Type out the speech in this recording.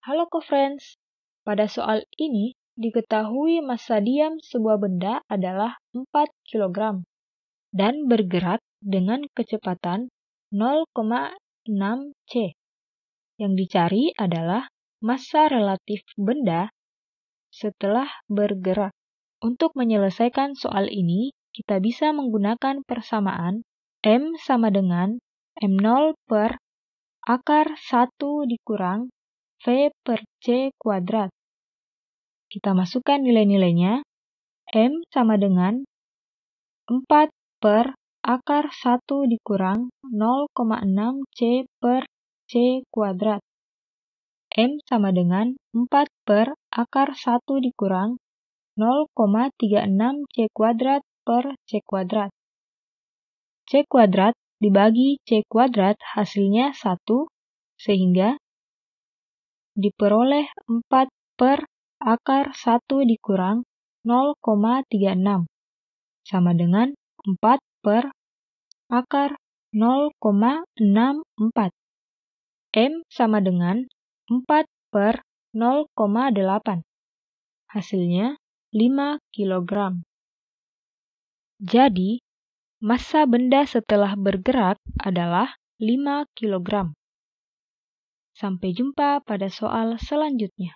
Halo Friends. Pada soal ini, diketahui massa diam sebuah benda adalah 4 kg dan bergerak dengan kecepatan 0,6 c. Yang dicari adalah massa relatif benda setelah bergerak. Untuk menyelesaikan soal ini, kita bisa menggunakan persamaan M sama dengan M0 per akar 1 dikurang V per C kuadrat. Kita masukkan nilai-nilainya. M sama dengan 4 per akar 1 dikurang 0,6 C per C kuadrat. M sama dengan 4 per akar 1 dikurang 0,36 C kuadrat per C kuadrat. C kuadrat dibagi C kuadrat hasilnya 1, sehingga diperoleh 4 per akar 1 dikurang 0,36 sama dengan 4 per akar 0,64. M sama dengan 4 per 0,8. Hasilnya 5 kg. Jadi, massa benda setelah bergerak adalah 5 kg. Sampai jumpa pada soal selanjutnya.